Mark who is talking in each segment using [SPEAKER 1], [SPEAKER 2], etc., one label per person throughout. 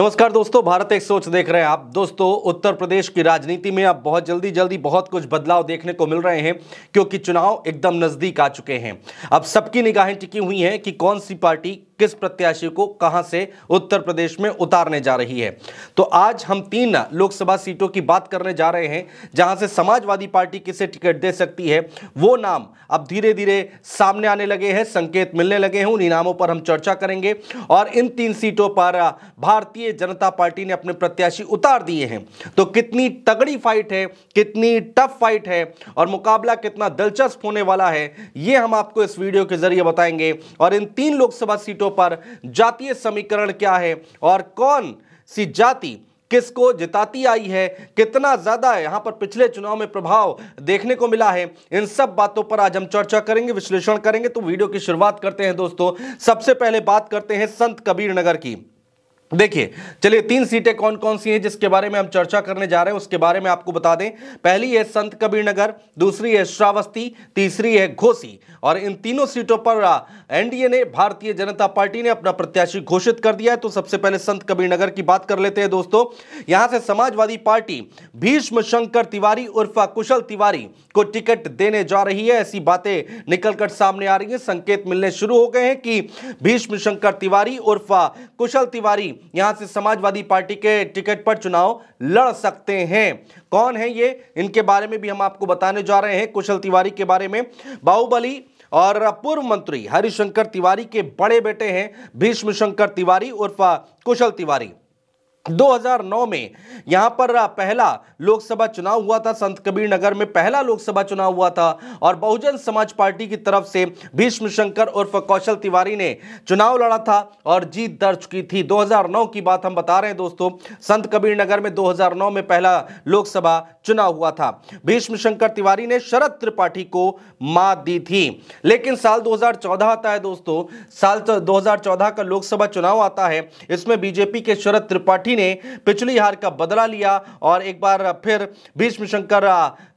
[SPEAKER 1] नमस्कार दोस्तों भारत एक सोच देख रहे हैं आप दोस्तों उत्तर प्रदेश की राजनीति में अब बहुत जल्दी जल्दी बहुत कुछ बदलाव देखने को मिल रहे हैं क्योंकि चुनाव एकदम नज़दीक आ चुके हैं अब सबकी निगाहें टिकी हुई हैं कि कौन सी पार्टी किस प्रत्याशी को कहां से उत्तर प्रदेश में उतारने जा रही है तो आज हम तीन लोकसभा सीटों की बात करने जा रहे हैं जहां से समाजवादी पार्टी किसे टिकट दे सकती है वो नाम अब धीरे धीरे सामने आने लगे हैं संकेत मिलने लगे हैं उन्हीं नामों पर हम चर्चा करेंगे और इन तीन सीटों पर भारतीय जनता पार्टी ने अपने प्रत्याशी उतार दिए हैं तो कितनी तगड़ी फाइट है कितनी टफ फाइट है और मुकाबला कितना दिलचस्प होने वाला है ये हम आपको इस वीडियो के जरिए बताएंगे और इन तीन लोकसभा सीटों मुद्दों पर जातीय समीकरण क्या है और कौन सी जाति किसको जिताती आई है कितना ज़्यादा है यहाँ पर पिछले चुनाव में प्रभाव देखने को मिला है इन सब बातों पर आज हम चर्चा करेंगे विश्लेषण करेंगे तो वीडियो की शुरुआत करते हैं दोस्तों सबसे पहले बात करते हैं संत कबीर नगर की देखिए चलिए तीन सीटें कौन कौन सी हैं जिसके बारे में हम चर्चा करने जा रहे हैं उसके बारे में आपको बता दें पहली है संत कबीर नगर दूसरी है श्रावस्ती तीसरी है घोसी और इन तीनों सीटों पर एनडीए ने भारतीय जनता पार्टी ने अपना प्रत्याशी घोषित कर दिया है तो सबसे पहले संत कबीर नगर की बात कर लेते हैं दोस्तों यहां से समाजवादी पार्टी भीष्म शंकर तिवारी उर्फा कुशल तिवारी को टिकट देने जा रही है ऐसी बातें निकलकर सामने आ रही है संकेत मिलने शुरू हो गए हैं कि भीष्म शंकर तिवारी उर्फा कुशल तिवारी यहां से समाजवादी पार्टी के टिकट पर चुनाव लड़ सकते हैं कौन है ये इनके बारे में भी हम आपको बताने जा रहे हैं कुशल तिवारी के बारे में बाहुबली और पूर्व मंत्री हरिशंकर तिवारी के बड़े बेटे हैं भीष्म शंकर तिवारी उर्फ कुशल तिवारी 2009 में यहां पर पहला लोकसभा चुनाव हुआ था संत कबीर नगर में पहला लोकसभा चुनाव हुआ था और बहुजन समाज पार्टी की तरफ से भीष्म शंकर उर्फ कौशल तिवारी ने चुनाव लड़ा था और जीत दर्ज की थी 2009 की बात हम बता रहे हैं दोस्तों संत कबीर नगर में 2009 में पहला लोकसभा चुनाव हुआ था भीष्म शंकर तिवारी ने शरद त्रिपाठी को मात दी थी लेकिन साल दो आता है दोस्तों साल दो का लोकसभा चुनाव आता है इसमें बीजेपी के शरद त्रिपाठी त्रिपाठी ने पिछली हार का बदला लिया और एक बार फिर भीष्म शंकर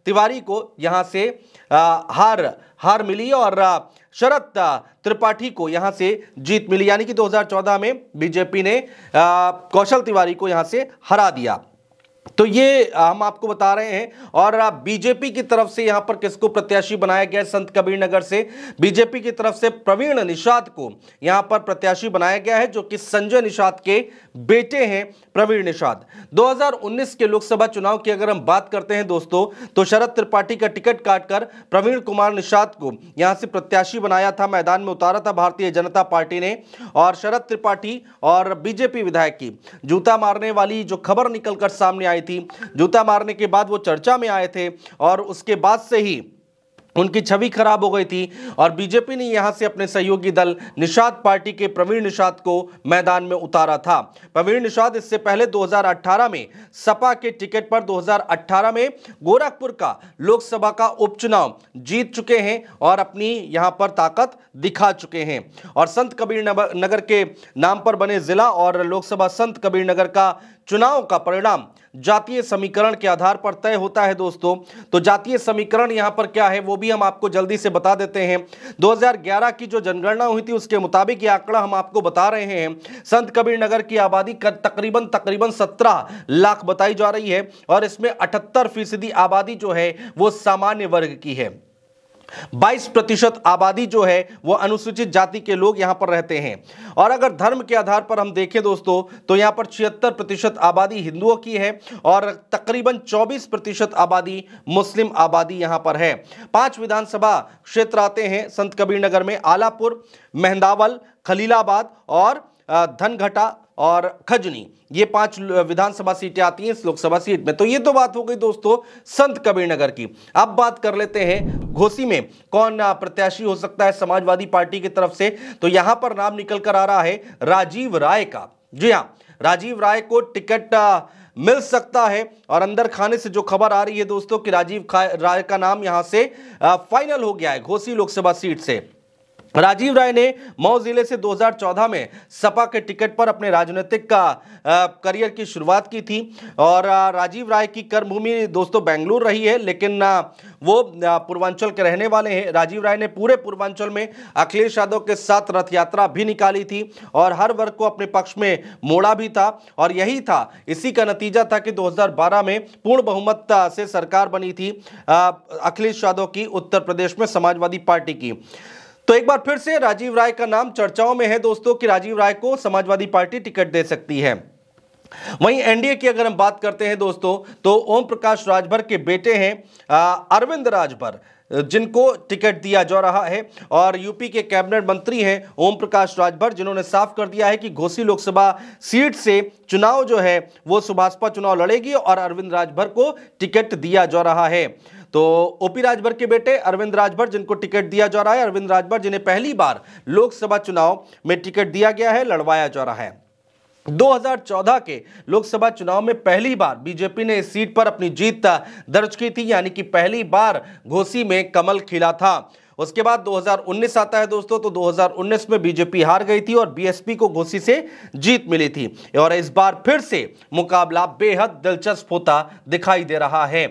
[SPEAKER 1] तिवारी को यहां से हार हार मिली और शरद त्रिपाठी को यहां से जीत मिली यानी कि 2014 में बीजेपी ने कौशल तिवारी को यहां से हरा दिया तो ये हम आपको बता रहे हैं और बीजेपी की तरफ से यहां पर किसको प्रत्याशी बनाया गया है संत कबीर नगर से बीजेपी की तरफ से प्रवीण निषाद को यहां पर प्रत्याशी बनाया गया है जो कि संजय निषाद के बेटे हैं प्रवीण निषाद 2019 के लोकसभा चुनाव की अगर हम बात करते हैं दोस्तों तो शरद त्रिपाठी का टिकट काटकर प्रवीण कुमार निषाद को यहां से प्रत्याशी बनाया था मैदान में उतारा था भारतीय जनता पार्टी ने और शरद त्रिपाठी और बीजेपी विधायक की जूता मारने वाली जो खबर निकलकर सामने आई थी जूता मारने के बाद वो चर्चा में आए थे और उसके बाद से ही उनकी छवि खराब हो गई थी और बीजेपी ने यहां से अपने सहयोगी दल निषाद पार्टी के प्रवीण निषाद को मैदान में उतारा था प्रवीण निषाद इससे पहले 2018 में सपा के टिकट पर 2018 में गोरखपुर का लोकसभा का उपचुनाव जीत चुके हैं और अपनी यहां पर ताकत दिखा चुके हैं और संत कबीर नगर के नाम पर बने जिला और लोकसभा संत कबीर नगर का चुनाव का परिणाम जातीय समीकरण के आधार पर तय होता है दोस्तों तो जातीय समीकरण यहाँ पर क्या है वो भी हम आपको जल्दी से बता देते हैं 2011 की जो जनगणना हुई थी उसके मुताबिक ये आंकड़ा हम आपको बता रहे हैं संत कबीर नगर की आबादी तकरीबन तकरीबन सत्रह लाख बताई जा रही है और इसमें अठहत्तर फीसदी आबादी जो है वो सामान्य वर्ग की है 22 प्रतिशत आबादी जो है वह अनुसूचित जाति के लोग यहां पर रहते हैं और अगर धर्म के आधार पर हम देखें दोस्तों तो यहां पर छिहत्तर प्रतिशत आबादी हिंदुओं की है और तकरीबन 24 प्रतिशत आबादी मुस्लिम आबादी यहां पर है पांच विधानसभा क्षेत्र आते हैं संत कबीर नगर में आलापुर मेहंदावल खलीलाबाद और धनघटा और खजनी ये पांच विधानसभा सीटें आती हैं इस लोकसभा सीट में तो ये तो बात हो गई दोस्तों संत कबीर नगर की अब बात कर लेते हैं घोसी में कौन प्रत्याशी हो सकता है समाजवादी पार्टी की तरफ से तो यहां पर नाम निकल कर आ रहा है राजीव राय का जी हाँ राजीव राय को टिकट मिल सकता है और अंदर खाने से जो खबर आ रही है दोस्तों कि राजीव राय का नाम यहां से फाइनल हो गया है घोसी लोकसभा सीट से राजीव राय ने मऊ जिले से 2014 में सपा के टिकट पर अपने राजनीतिक का करियर की शुरुआत की थी और राजीव राय की कर्मभूमि दोस्तों बेंगलुरु रही है लेकिन वो पूर्वांचल के रहने वाले हैं राजीव राय ने पूरे पूर्वांचल में अखिलेश यादव के साथ रथ यात्रा भी निकाली थी और हर वर्ग को अपने पक्ष में मोड़ा भी था और यही था इसी का नतीजा था कि दो में पूर्ण बहुमत से सरकार बनी थी अखिलेश यादव की उत्तर प्रदेश में समाजवादी पार्टी की तो एक बार फिर से राजीव राय का नाम चर्चाओं में है दोस्तों कि राजीव राय को समाजवादी पार्टी टिकट दे सकती है वहीं एनडीए की अगर हम बात करते हैं दोस्तों तो ओम प्रकाश राजभर के बेटे हैं अरविंद राजभर जिनको टिकट दिया जा रहा है और यूपी के कैबिनेट मंत्री हैं ओम प्रकाश राजभर जिन्होंने साफ कर दिया है कि घोसी लोकसभा सीट से चुनाव जो है वो सुभाषपा चुनाव लड़ेगी और अरविंद राजभर को टिकट दिया जा रहा है तो ओपी राजभर के बेटे अरविंद राजभर जिनको टिकट दिया जा रहा है अरविंद राजभर जिन्हें पहली बार लोकसभा चुनाव में टिकट दिया गया है लड़वाया जा रहा है 2014 के लोकसभा चुनाव में पहली बार बीजेपी ने इस सीट पर अपनी जीत दर्ज की थी यानी कि पहली बार घोसी में कमल खिला था उसके बाद 2019 आता है दोस्तों तो 2019 में बीजेपी हार गई थी और बीएसपी को घोसी से जीत मिली थी और इस बार फिर से मुकाबला बेहद दिलचस्प होता दिखाई दे रहा है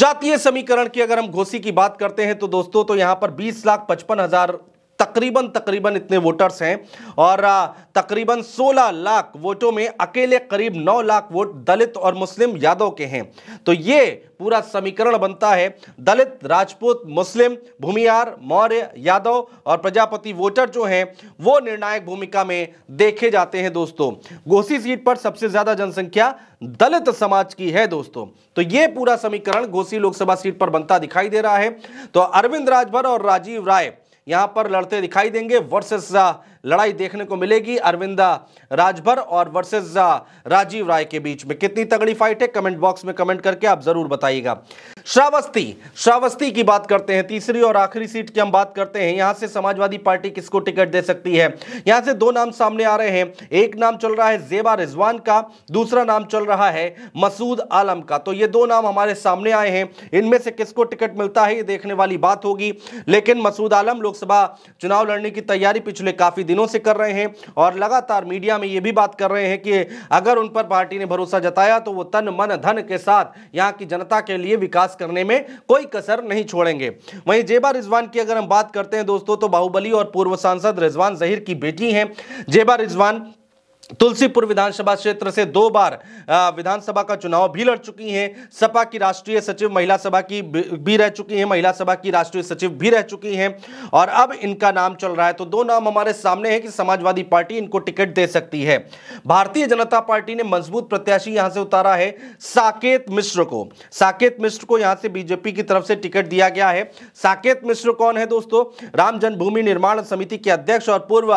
[SPEAKER 1] जातीय समीकरण की अगर हम घोसी की बात करते हैं तो दोस्तों तो यहां पर बीस लाख पचपन हजार तकरीबन तकरीबन इतने वोटर्स हैं और तकरीबन 16 लाख वोटों में अकेले करीब 9 लाख वोट दलित और मुस्लिम यादव के हैं तो ये पूरा समीकरण बनता है दलित राजपूत मुस्लिम भूमिहार मौर्य यादव और प्रजापति वोटर जो हैं वो निर्णायक भूमिका में देखे जाते हैं दोस्तों घोसी सीट पर सबसे ज्यादा जनसंख्या दलित समाज की है दोस्तों तो ये पूरा समीकरण घोसी लोकसभा सीट पर बनता दिखाई दे रहा है तो अरविंद राजभर और राजीव राय यहाँ पर लड़ते दिखाई देंगे वर्सेस लड़ाई देखने को मिलेगी अरविंदा राजभर और वर्सेज राजीव राय के बीच में कितनी तगड़ी फाइट है कमेंट बॉक्स में कमेंट करके आप जरूर बताइएगा श्रावस्ती श्रावस्ती की बात करते हैं तीसरी और आखिरी सीट की हम बात करते हैं यहां से समाजवादी पार्टी किसको टिकट दे सकती है यहां से दो नाम सामने आ रहे हैं एक नाम चल रहा है जेबा रिजवान का दूसरा नाम चल रहा है मसूद आलम का तो ये दो नाम हमारे सामने आए हैं इनमें से किसको टिकट मिलता है ये देखने वाली बात होगी लेकिन मसूद आलम लोकसभा चुनाव लड़ने की तैयारी पिछले काफी दिनों से कर रहे हैं और लगातार मीडिया में ये भी बात कर रहे हैं कि अगर उन पर पार्टी ने भरोसा जताया तो वो तन मन धन के साथ यहाँ की जनता के लिए विकास करने में कोई कसर नहीं छोड़ेंगे वहीं जेबा रिजवान की अगर हम बात करते हैं दोस्तों तो बाहुबली और पूर्व सांसद रिजवान जहीर की बेटी हैं जेबा रिजवान तुलसीपुर विधानसभा क्षेत्र से दो बार विधानसभा का चुनाव भी लड़ चुकी हैं सपा की राष्ट्रीय सचिव महिला सभा की भी रह चुकी हैं महिला सभा की राष्ट्रीय सचिव भी रह चुकी हैं और अब इनका नाम चल रहा है तो दो नाम हमारे सामने हैं कि समाजवादी पार्टी इनको टिकट दे सकती है भारतीय जनता पार्टी ने मजबूत प्रत्याशी यहां से उतारा है साकेत मिश्र को साकेत मिश्र को यहां से बीजेपी की तरफ से टिकट दिया गया है साकेत मिश्र कौन है दोस्तों राम जन्मभूमि निर्माण समिति के अध्यक्ष और पूर्व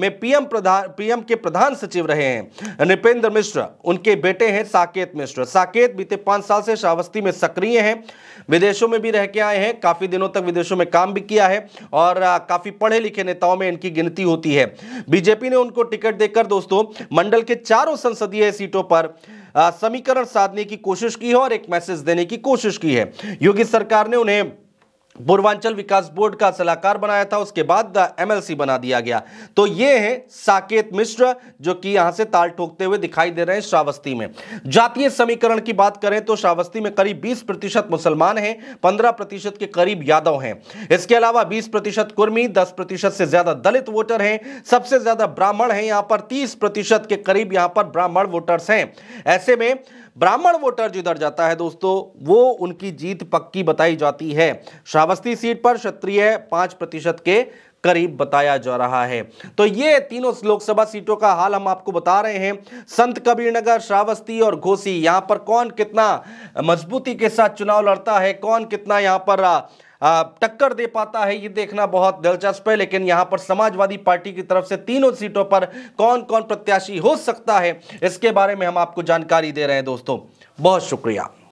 [SPEAKER 1] में पीएम प्रधान पीएम के प्रधान सचिव सचिव रहे हैं नृपेंद्र मिश्र उनके बेटे हैं साकेत मिश्र साकेत बीते पांच साल से श्रावस्ती में सक्रिय हैं विदेशों में भी रह के आए हैं काफ़ी दिनों तक विदेशों में काम भी किया है और काफ़ी पढ़े लिखे नेताओं में इनकी गिनती होती है बीजेपी ने उनको टिकट देकर दोस्तों मंडल के चारों संसदीय सीटों पर समीकरण साधने की कोशिश की है और एक मैसेज देने की कोशिश की है योगी सरकार ने उन्हें पूर्वांचल विकास बोर्ड का सलाहकार बनाया था उसके बाद एमएलसी बना दिया गया तो ये है साकेत मिश्र जो कि यहां से ताल ठोकते हुए दिखाई दे रहे हैं श्रावस्ती में जातीय समीकरण की बात करें तो श्रावस्ती में करीब 20 प्रतिशत मुसलमान हैं 15 प्रतिशत के करीब यादव हैं इसके अलावा 20 प्रतिशत कुर्मी दस प्रतिशत से ज्यादा दलित वोटर हैं सबसे ज्यादा ब्राह्मण है यहां पर तीस प्रतिशत के करीब यहां पर ब्राह्मण वोटर्स हैं ऐसे में ब्राह्मण वोटर जिधर जाता है दोस्तों वो उनकी जीत पक्की बताई जाती है श्रावस्ती सीट पर क्षत्रिय पांच प्रतिशत के करीब बताया जा रहा है तो ये तीनों लोकसभा सीटों का हाल हम आपको बता रहे हैं संत कबीर नगर श्रावस्ती और घोसी यहाँ पर कौन कितना मजबूती के साथ चुनाव लड़ता है कौन कितना यहाँ पर टक्कर दे पाता है ये देखना बहुत दिलचस्प है लेकिन यहाँ पर समाजवादी पार्टी की तरफ से तीनों सीटों पर कौन कौन प्रत्याशी हो सकता है इसके बारे में हम आपको जानकारी दे रहे हैं दोस्तों बहुत शुक्रिया